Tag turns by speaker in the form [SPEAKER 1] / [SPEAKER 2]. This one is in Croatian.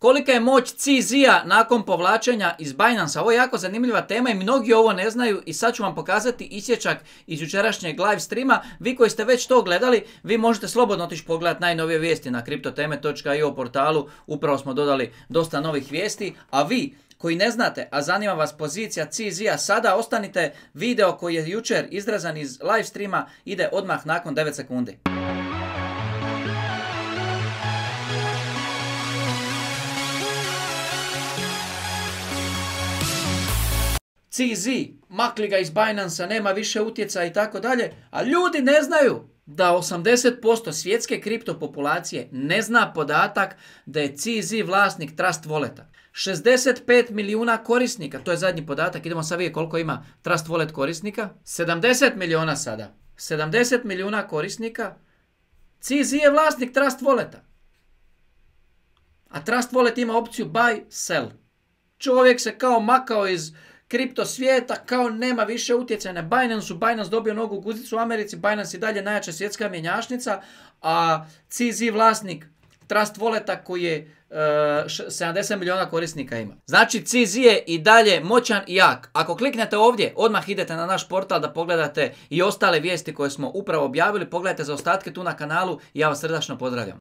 [SPEAKER 1] Kolika je moć CZ-a nakon povlačenja iz Binance? Ovo je jako zanimljiva tema i mnogi ovo ne znaju i sad ću vam pokazati isječak iz jučerašnjeg live streama. Vi koji ste već to gledali, vi možete slobodno otići pogledati najnovije vijesti na kriptoteme.io portalu. Upravo smo dodali dosta novih vijesti, a vi koji ne znate, a zanima vas pozicija CZ-a sada, ostanite video koji je jučer izrazan iz live streama, ide odmah nakon 9 sekundi. CZ, makli ga iz Binance-a, nema više utjeca i tako dalje, a ljudi ne znaju da 80% svjetske kriptopopulacije ne zna podatak da je CZ vlasnik Trust Walleta. 65 milijuna korisnika, to je zadnji podatak, idemo sad vidjeti koliko ima Trust Wallet korisnika. 70 milijuna sada. 70 milijuna korisnika. CZ je vlasnik Trust Walleta. A Trust Wallet ima opciju buy, sell. Čovjek se kao makao iz kripto svijeta kao nema više utjecaja na binance Binance dobio nogu guzicu u Americi, Binance i dalje najjača svjetska mjenjačnica, a CZ vlasnik Trust Walleta koji je 70 eh, milijuna korisnika ima. Znači CZ je i dalje moćan i jak. Ako kliknete ovdje, odmah idete na naš portal da pogledate i ostale vijesti koje smo upravo objavili. Pogledajte za ostatke tu na kanalu i ja vas srdačno pozdravljam.